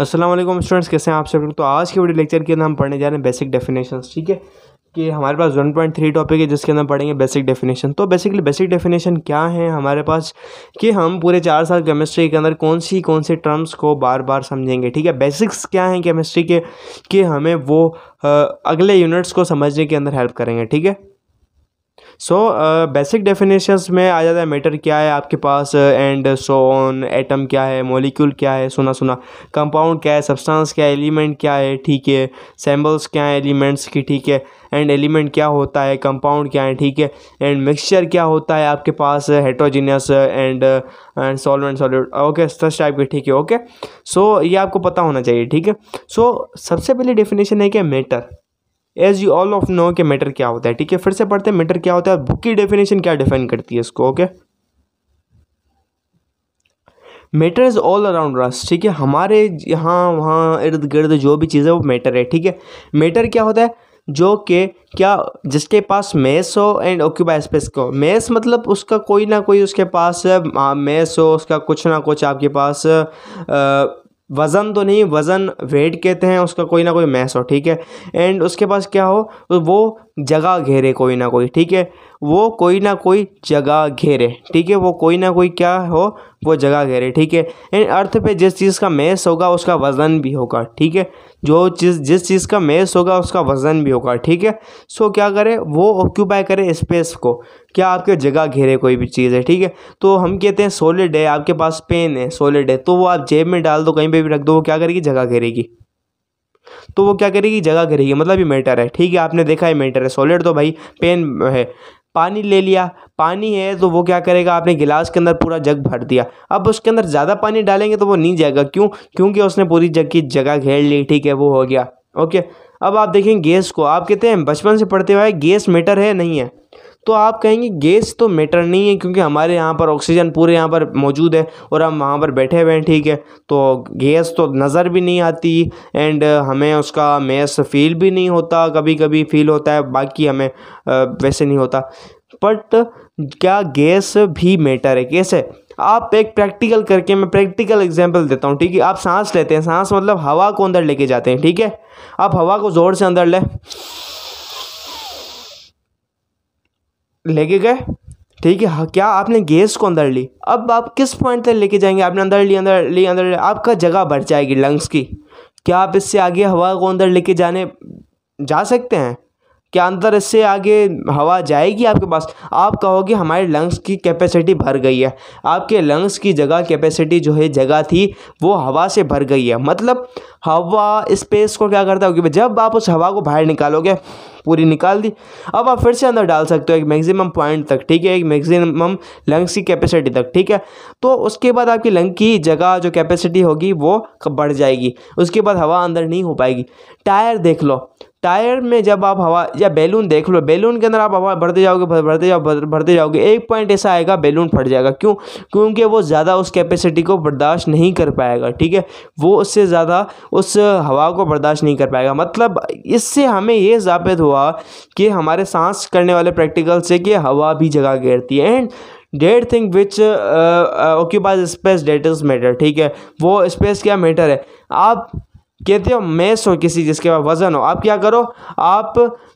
Aslam students कैसे हैं आप सब लोग तो आज के वीडियो लेक्चर के अंदर हम पढ़ने जा रहे हैं बेसिक डेफिनेशन ठीक है कि हमारे पास वन पॉइंट थ्री टॉपिक है जिसके अंदर पढ़ेंगे बेसिक डेफिनेशन तो बेसिकली बेसिक डेफिनेशन क्या है हमारे पास कि हम पूरे चार साल केमिस्ट्री के अंदर कौन सी कौन से टर्म्स को बार बार समझेंगे ठीक है बेसिक्स क्या हैं केमिस्ट्री के कि हमें वो अगले यूनिट्स को समझने के अंदर हेल्प करेंगे ठीक है सो बेसिक डेफिनेशंस में आ जाता है मैटर क्या है आपके पास एंड सो ऑन एटम क्या है मोलिक्यूल क्या है सुना सुना कंपाउंड क्या है सब्सटेंस क्या है एलिमेंट क्या है ठीक है सैम्बल्स क्या है एलिमेंट्स की ठीक है एंड एलिमेंट क्या होता है कंपाउंड क्या है ठीक है एंड मिक्सचर क्या होता है आपके पास heterogeneous and and solvent solute okay such type के ठीक है ओके सो ये आपको पता होना चाहिए ठीक है सो सबसे पहले डेफिनेशन है कि matter as you all of know के मैटर क्या होता है ठीक है फिर से पढ़ते हैं मैटर क्या होता है बुक की डेफिनेशन क्या डिफाइन करती है इसको okay matter is all around us ठीक है हमारे यहाँ वहाँ इर्द गिर्द जो भी चीज़ है वो मैटर है ठीक है मैटर क्या होता है जो कि क्या जिसके पास मेस हो एंड ऑक्यूपाई स्पेस को मेस मतलब उसका कोई ना कोई उसके पास मेस हो उसका कुछ ना कुछ आपके पास आ, वज़न तो नहीं वज़न वेट कहते हैं उसका कोई ना कोई मैस हो ठीक है एंड उसके पास क्या हो तो वो जगह घेरे कोई ना कोई ठीक है वो कोई ना कोई जगह घेरे ठीक है वो कोई ना कोई क्या हो वो जगह घेरे ठीक है इन अर्थ पे जिस चीज़ का मेस होगा उसका वज़न भी होगा ठीक है जो चीज़ जिस चीज़ का मेस होगा उसका वज़न भी होगा ठीक है सो क्या करें वो ऑक्यूपाई करे स्पेस को क्या आपके जगह घेरे कोई भी चीज़ है ठीक है तो हम कहते हैं सॉलिड है आपके पास पेन है सॉलिड है तो वो आप जेब में डाल दो कहीं पर भी रख दो वो क्या करेगी जगह घेरेगी तो वो क्या करेगी जगह घेरेगी मतलब ये मैटर है ठीक है आपने देखा है मैटर है सॉलिड तो भाई पेन है पानी ले लिया पानी है तो वो क्या करेगा आपने गिलास के अंदर पूरा जग भर दिया अब उसके अंदर ज़्यादा पानी डालेंगे तो वो नहीं जाएगा क्यों क्योंकि उसने पूरी जग की जगह घेर ली ठीक है वो हो गया ओके अब आप देखें गैस को आप कहते हैं बचपन से पढ़ते हुए गैस मीटर है नहीं है तो आप कहेंगे गैस तो मैटर नहीं है क्योंकि हमारे यहाँ पर ऑक्सीजन पूरे यहाँ पर मौजूद है और हम वहाँ पर बैठे हुए हैं ठीक है तो गैस तो नज़र भी नहीं आती एंड हमें उसका मैस फील भी नहीं होता कभी कभी फील होता है बाकी हमें वैसे नहीं होता बट क्या गैस भी मैटर है कैसे आप एक प्रैक्टिकल करके मैं प्रैक्टिकल एग्जांपल देता हूँ ठीक है आप सांस लेते हैं सांस मतलब हवा को अंदर लेके जाते हैं ठीक है आप हवा को ज़ोर से अंदर लें लेके गए ठीक है हाँ, क्या आपने गैस को अंदर ली अब आप किस पॉइंट तक लेके जाएंगे आपने अंदर ली अंदर ली अंदर ली आपका जगह बढ़ जाएगी लंग्स की क्या आप इससे आगे हवा को अंदर लेके जाने जा सकते हैं क्या अंदर इससे आगे हवा जाएगी आपके पास आप कहोगे हमारे लंग्स की कैपेसिटी भर गई है आपके लंग्स की जगह कैपेसिटी जो है जगह थी वो हवा से भर गई है मतलब हवा स्पेस को क्या करता होगी जब आप उस हवा को बाहर निकालोगे पूरी निकाल दी अब आप फिर से अंदर डाल सकते हो एक मैक्सिमम पॉइंट तक ठीक है एक मैक्सिमम लंग्स की कैपेसिटी तक ठीक है तो उसके बाद आपकी लंग की जगह जो कैपेसिटी होगी वो बढ़ जाएगी उसके बाद हवा अंदर नहीं हो पाएगी टायर देख लो टायर में जब आप हवा या बैलून देख लो बैलून के अंदर आप हवा भरते जाओगे भरते जाओ भरते जाओगे एक पॉइंट ऐसा आएगा बैलून फट जाएगा क्यों क्योंकि वो ज़्यादा उस कैपेसिटी को बर्दाश्त नहीं कर पाएगा ठीक है वो उससे ज़्यादा उस हवा को बर्दाश्त नहीं कर पाएगा मतलब इससे हमें ये साबित हुआ कि हमारे सांस करने वाले प्रैक्टिकल से कि हवा भी जगह घेरती है and that thing which occupies space that is matter ठीक है वो स्पेस क्या मैटर है आप कहते हो मैस हो किसी जिसके पास वज़न हो आप क्या करो आप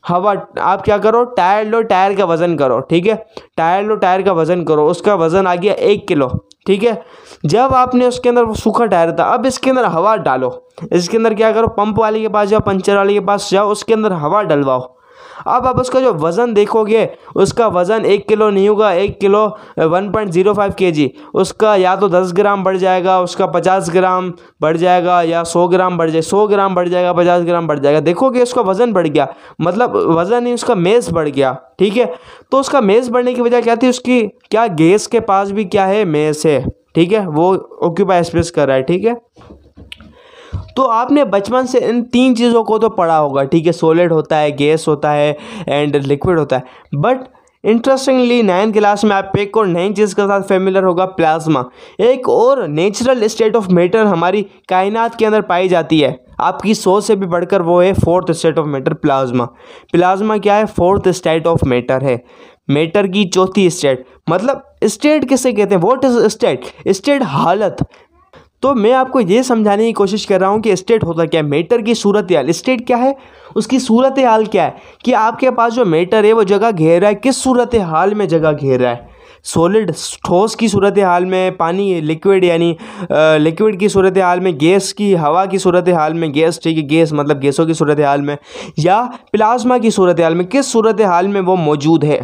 हवा आप क्या करो टायर लो टायर का वज़न करो ठीक है टायर लो टायर का वज़न करो उसका वज़न आ गया एक किलो ठीक है जब आपने उसके अंदर वो सूखा टायर था अब इसके अंदर हवा डालो इसके अंदर क्या करो पंप वाले के पास जाओ पंचर वाले के पास जाओ उसके अंदर हवा डलवाओ अब आप उसका जो वज़न देखोगे उसका वज़न एक किलो नहीं होगा एक kilo one point zero five K G उसका या तो दस ग्राम बढ़ जाएगा उसका पचास ग्राम बढ़ जाएगा या सौ ग्राम बढ़ जाए सौ ग्राम बढ़ जाएगा पचास ग्राम बढ़ जाएगा देखोगे उसका वज़न बढ़ गया मतलब वज़न ही उसका मेज़ बढ़ गया ठीक है तो उसका मेज़ बढ़ने की वजह क्या थी उसकी क्या गैस के पास भी क्या है मेज़ है ठीक है वो ऑक्यूपाई स्पेस कर रहा है ठीक है तो आपने बचपन से इन तीन चीज़ों को तो पढ़ा होगा ठीक है सोलिड होता है गैस होता है एंड लिक्विड होता है बट इंटरेस्टिंगली नाइन्थ क्लास में आप एक और नई चीज़ के साथ फेमिलर होगा प्लाज्मा एक और नेचुरल स्टेट ऑफ मैटर हमारी कायनात के अंदर पाई जाती है आपकी सोच से भी बढ़कर वो है fourth state of matter plasma plasma क्या है फोर्थ स्टेट ऑफ मैटर है मैटर की चौथी स्टेट मतलब स्टेट किसे कहते हैं वॉट इज स्टेट स्टेट हालत तो मैं आपको ये समझाने की कोशिश कर रहा हूँ कि स्टेट होता क्या है मैटर की सूरत हाल स्टेट क्या है उसकी सूरत हाल क्या है कि आपके पास जो मैटर है वो जगह घेर रहा है किस सूरत हाल में जगह घेर रहा है सॉलिड ठोस की सूरत हाल में पानी लिक्विड यानी लिक्विड की सूरत हाल में गैस की हवा की सूरत हाल में गैस ठीक है गैस मतलब गैसों की सूरत हाल में या प्लाज्मा की सूरत हाल में किस सूरत हाल में वो मौजूद है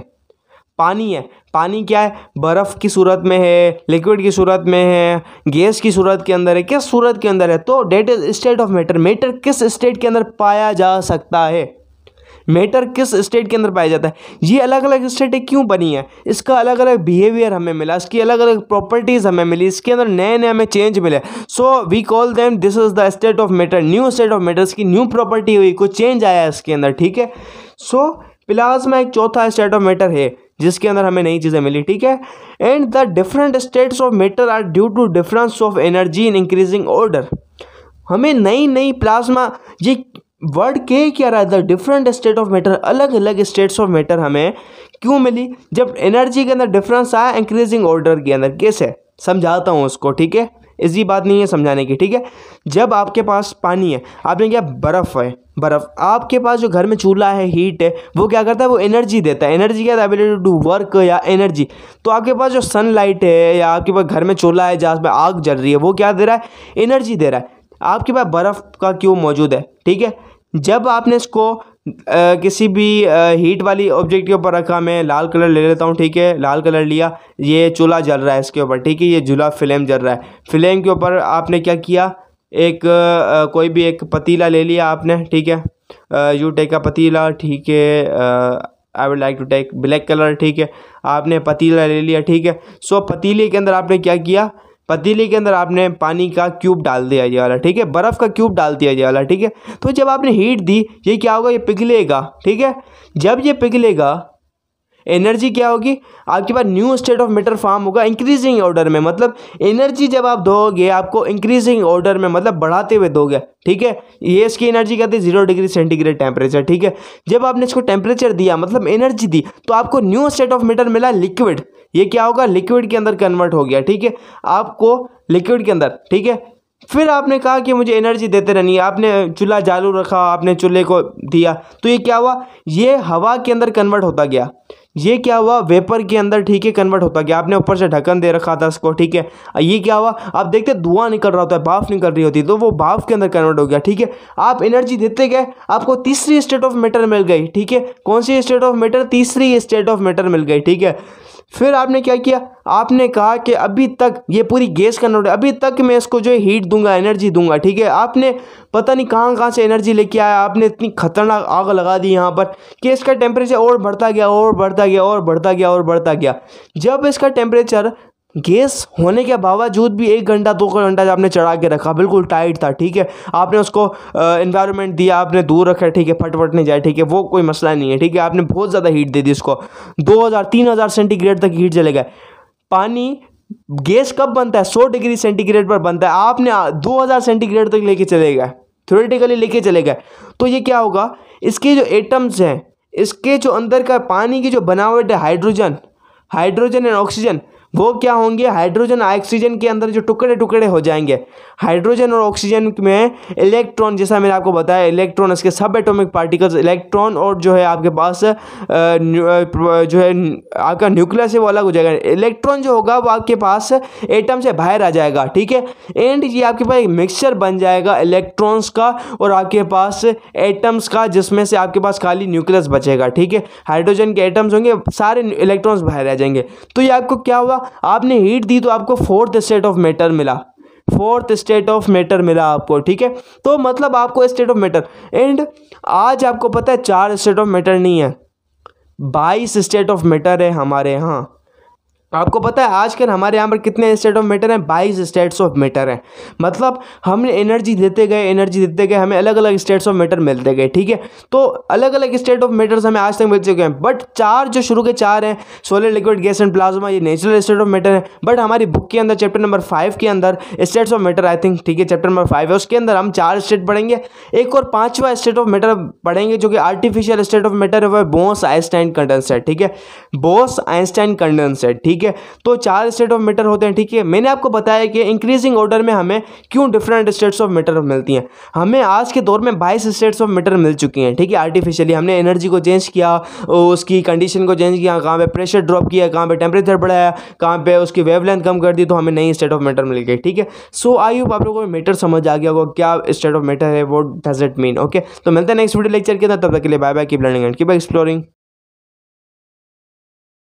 पानी है पानी क्या है बर्फ़ की सूरत में है लिक्विड की सूरत में है गैस की सूरत के अंदर है किस सूरत के अंदर है तो that is state of matter matter किस स्टेट के अंदर पाया जा सकता है मैटर किस स्टेट के अंदर पाया जाता है ये अलग अलग स्टेटें क्यों बनी है इसका अलग अलग बिहेवियर हमें मिला इसकी अलग अलग प्रॉपर्टीज़ हमें मिली इसके अंदर नए नए हमें चेंज मिले so we call them this is the state of matter new state of matter इसकी न्यू प्रॉपर्टी हुई कुछ चेंज आया इसके अंदर ठीक है सो प्लाज्मा एक चौथा स्टेट ऑफ मैटर है जिसके अंदर हमें नई चीज़ें मिली ठीक है and the different states of matter are due to difference of energy in increasing order हमें नई नई प्लाज्मा ये वर्ड के क्या रहा है the different state of matter अलग अलग स्टेट्स ऑफ मैटर हमें क्यों मिली जब एनर्जी के अंदर डिफरेंस आया इंक्रीजिंग ऑर्डर के अंदर कैसे समझाता हूँ उसको ठीक है इजी बात नहीं है समझाने की ठीक है जब आपके पास पानी है आपने क्या बर्फ़ है बर्फ़ आपके पास जो घर में चूल्हा है हीट है वो क्या करता है वो एनर्जी देता है एनर्जी क्या एबिलिटी टू वर्क या एनर्जी तो आपके पास जो सनलाइट है या आपके पास घर में चूल्हा है जहाँ पर आग जल रही है वो क्या दे रहा है एनर्जी दे रहा है आपके पास बर्फ़ का क्यों मौजूद है ठीक है जब आपने इसको आ, किसी भी आ, हीट वाली ऑब्जेक्ट के ऊपर रखा मैं लाल कलर ले लेता हूँ ठीक है लाल कलर लिया ये चूल्हा जल रहा है इसके ऊपर ठीक है ये चूल्हा फ्लेम जल रहा है फ्लेम के ऊपर आपने क्या किया एक आ, कोई भी एक पतीला ले लिया आपने ठीक है यू टेक का पतीला ठीक है I would like to take black colour ठीक है आपने पतीला ले लिया ठीक है सो पतीले के अंदर आपने क्या किया पतीली के अंदर आपने पानी का क्यूब डाल दिया जा वाला ठीक है बर्फ़ का क्यूब डाल दिया ये वाला ठीक है तो जब आपने हीट दी ये क्या होगा ये पिघलेगा ठीक है जब ये पिघलेगा एनर्जी क्या होगी आपके पास new state of matter form होगा इंक्रीजिंग ऑर्डर में मतलब एनर्जी जब आप दोगे आपको इंक्रीजिंग ऑर्डर में मतलब बढ़ाते हुए दोगे ठीक है ये इसकी एनर्जी कहते हैं जीरो डिग्री सेंटीग्रेड टेम्परेचर ठीक है जब आपने इसको टेम्परेचर दिया मतलब एनर्जी दी तो आपको न्यू स्टेट ऑफ मेटर मिला लिक्विड ये क्या होगा लिक्विड के अंदर कन्वर्ट हो गया ठीक है आपको लिक्विड के अंदर ठीक है फिर आपने कहा कि मुझे एनर्जी देते रहनी है आपने चूल्हा चालू रखा आपने चूल्हे को दिया तो ये क्या हुआ ये हवा के अंदर कन्वर्ट होता गया ये क्या हुआ वेपर के अंदर ठीक है कन्वर्ट होता गया आपने ऊपर से ढक्कन दे रखा था इसको ठीक है ये क्या हुआ आप देखते धुआं निकल रहा होता है भाफ निकल रही होती है तो वो भाफ के अंदर कन्वर्ट हो गया ठीक है आप एनर्जी देते गए आपको तीसरी स्टेट ऑफ मैटर मिल गई ठीक है कौन सी स्टेट ऑफ मैटर तीसरी स्टेट ऑफ मैटर मिल गई ठीक है फिर आपने क्या किया आपने कहा कि अभी तक ये पूरी गैस का नोट अभी तक मैं इसको जो है हीट दूंगा एनर्जी दूंगा ठीक है आपने पता नहीं कहाँ कहाँ से एनर्जी लेके आया आपने इतनी खतरनाक आग लगा दी यहाँ पर कि इसका टेम्परेचर और बढ़ता गया और बढ़ता गया और बढ़ता गया और बढ़ता गया जब इसका टेम्परेचर गैस होने के बावजूद भी एक घंटा दो घंटा जब आपने चढ़ा के रखा बिल्कुल टाइट था ठीक है आपने उसको इन्वायरमेंट दिया आपने दूर रखा ठीक है फटफट नहीं जाए ठीक है वो कोई मसला नहीं है ठीक है आपने बहुत ज़्यादा हीट दे दी इसको दो हज़ार तीन हज़ार सेंटीग्रेड तक हीट चले गए पानी गैस कब बनता है सौ डिग्री सेंटीग्रेड पर बनता है आपने दो हज़ार सेंटीग्रेड तक लेके चले गए थ्योरेटिकली लेके चले गए तो ये क्या होगा इसके जो एटम्स हैं इसके जो अंदर का पानी की जो बनावट है हाइड्रोजन हाइड्रोजन एंड ऑक्सीजन वो क्या होंगे हाइड्रोजन ऑक्सीजन के अंदर जो टुकड़े टुकड़े हो जाएंगे हाइड्रोजन और ऑक्सीजन में इलेक्ट्रॉन जैसा मैंने आपको बताया इलेक्ट्रॉन इसके सब एटॉमिक पार्टिकल्स इलेक्ट्रॉन और जो है आपके पास जो है आपका न्यूक्लियस है वो अलग हो जाएगा इलेक्ट्रॉन जो होगा वो आपके पास एटम से बाहर आ जाएगा ठीक है एंड ये आपके पास एक मिक्सचर बन जाएगा इलेक्ट्रॉन्स का और आपके पास एटम्स का जिसमें से आपके पास खाली न्यूक्लियस बचेगा ठीक है हाइड्रोजन के एटम्स होंगे सारे इलेक्ट्रॉन्स बाहर आ जाएंगे तो ये आपको क्या हुआ आपने हीट दी तो आपको फोर्थ स्टेट ऑफ मैटर मिला फोर्थ स्टेट ऑफ मैटर मिला आपको ठीक है तो मतलब आपको स्टेट ऑफ मैटर एंड आज आपको पता है चार स्टेट ऑफ मैटर नहीं है बाईस स्टेट ऑफ मैटर है हमारे यहाँ तो आपको पता है आजकल हमारे यहाँ पर कितने स्टेट ऑफ मैटर हैं बाईस स्टेट्स ऑफ मैटर हैं मतलब हम एनर्जी देते गए एनर्जी देते गए हमें अलग अलग स्टेट्स ऑफ मैटर मिलते गए ठीक है तो अलग अलग स्टेट ऑफ मैटर्स हमें आज तक मिल चुके हैं बट चार जो शुरू के चार हैं solid liquid gas and plasma ये नेचुरल स्टेट ऑफ मैटर है बट हमारी बुक के अंदर चैप्टर नंबर फाइव के अंदर states of matter I think ठीक है चैप्टर नंबर फाइव है उसके अंदर हम चार स्टेट पढ़ेंगे एक और पाँचवा स्टेट ऑफ मैटर पढ़ेंगे जो कि आर्टिफिशियल स्टेट ऑफ मैटर है वह बोस आइंस्टाइन कंडेंसेट ठीक है बोस आइंस्टाइन कंडेंसेट ठीक ठीक है तो चार स्टेट ऑफ मीटर होते हैं ठीक है मैंने आपको बताया कि इंक्रीजिंग ऑर्डर में हमें क्यों डिफरेंट स्टेट्स ऑफ मीटर मिलती हैं हमें आज के दौर में बाईस स्टेट्स ऑफ मीटर मिल चुकी हैं ठीक है आर्टिफिशियली हमने एनर्जी को चेंज किया उसकी कंडीशन को चेंज किया कहाँ पर प्रेशर ड्रॉप किया कहाँ पर टेम्परेचर बढ़ाया कहाँ पर उसकी वेव कम कर दी तो हमें नई स्टेट ऑफ मीटर मिल गई ठीक है सो आई होप आप लोगों को मीटर समझ आ गया होगा क्या स्टेट ऑफ मीटर है वो डज इट मीन ओके तो मिलते हैं नेक्स्ट वीडियो लेक्चर के अंदर तब तक के लिए bye bye keep learning and keep exploring